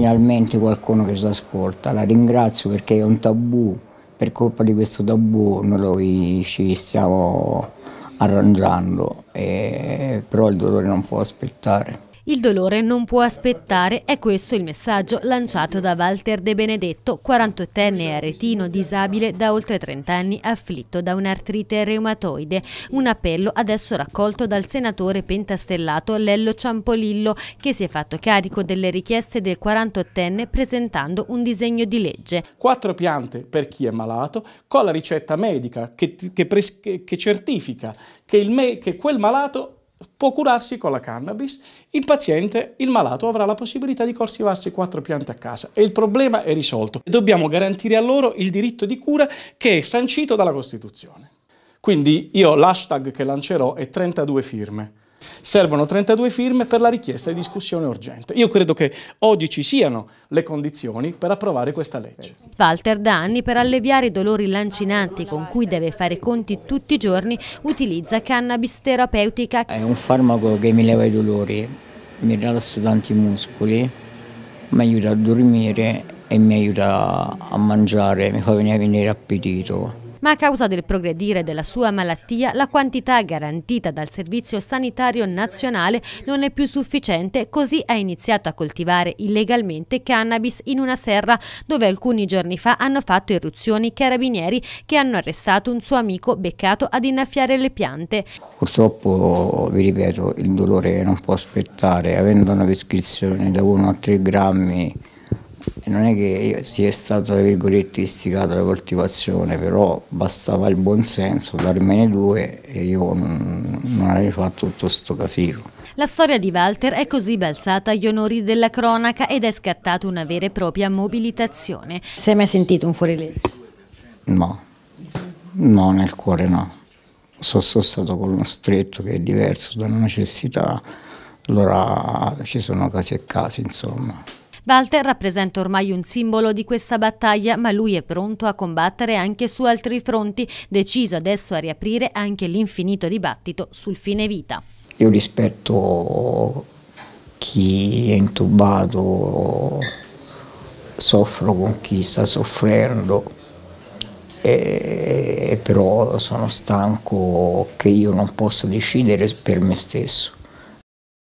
finalmente qualcuno che ci ascolta. La ringrazio perché è un tabù, per colpa di questo tabù noi ci stiamo arrangiando, e, eh, però il dolore non può aspettare. Il dolore non può aspettare, è questo il messaggio lanciato da Walter De Benedetto, 48enne aretino disabile da oltre 30 anni afflitto da un'artrite reumatoide. Un appello adesso raccolto dal senatore pentastellato Lello Ciampolillo che si è fatto carico delle richieste del 48enne presentando un disegno di legge. Quattro piante per chi è malato con la ricetta medica che, che, che certifica che, me che quel malato può curarsi con la cannabis, il paziente, il malato, avrà la possibilità di coltivarsi quattro piante a casa e il problema è risolto. Dobbiamo garantire a loro il diritto di cura che è sancito dalla Costituzione. Quindi io l'hashtag che lancerò è 32 firme. Servono 32 firme per la richiesta di discussione urgente. Io credo che oggi ci siano le condizioni per approvare questa legge. Walter da anni per alleviare i dolori lancinanti con cui deve fare conti tutti i giorni utilizza cannabis terapeutica. È un farmaco che mi leva i dolori, mi rilassa tanti muscoli, mi aiuta a dormire e mi aiuta a mangiare, mi fa venire appetito ma a causa del progredire della sua malattia la quantità garantita dal Servizio Sanitario Nazionale non è più sufficiente, così ha iniziato a coltivare illegalmente cannabis in una serra dove alcuni giorni fa hanno fatto irruzioni carabinieri che hanno arrestato un suo amico beccato ad innaffiare le piante. Purtroppo, vi ripeto, il dolore non può aspettare, avendo una prescrizione da 1 a 3 grammi non è che sia stato, tra virgolette, istigato la coltivazione, però bastava il buon senso, darmene due e io non, avrei fatto tutto sto casino. La storia di Walter è così balzata agli onori della cronaca ed è scattata una vera e propria mobilitazione. Si è mai sentito un fuorilegge? No, no nel cuore no. Sono stato con uno stretto che è diverso da una necessità, allora ci sono casi e casi insomma. Walter rappresenta ormai un simbolo di questa battaglia, ma lui è pronto a combattere anche su altri fronti, deciso adesso a riaprire anche l'infinito dibattito sul fine vita. Io rispetto chi è intubato, soffro con chi sta soffrendo, e però sono stanco che io non posso decidere per me stesso.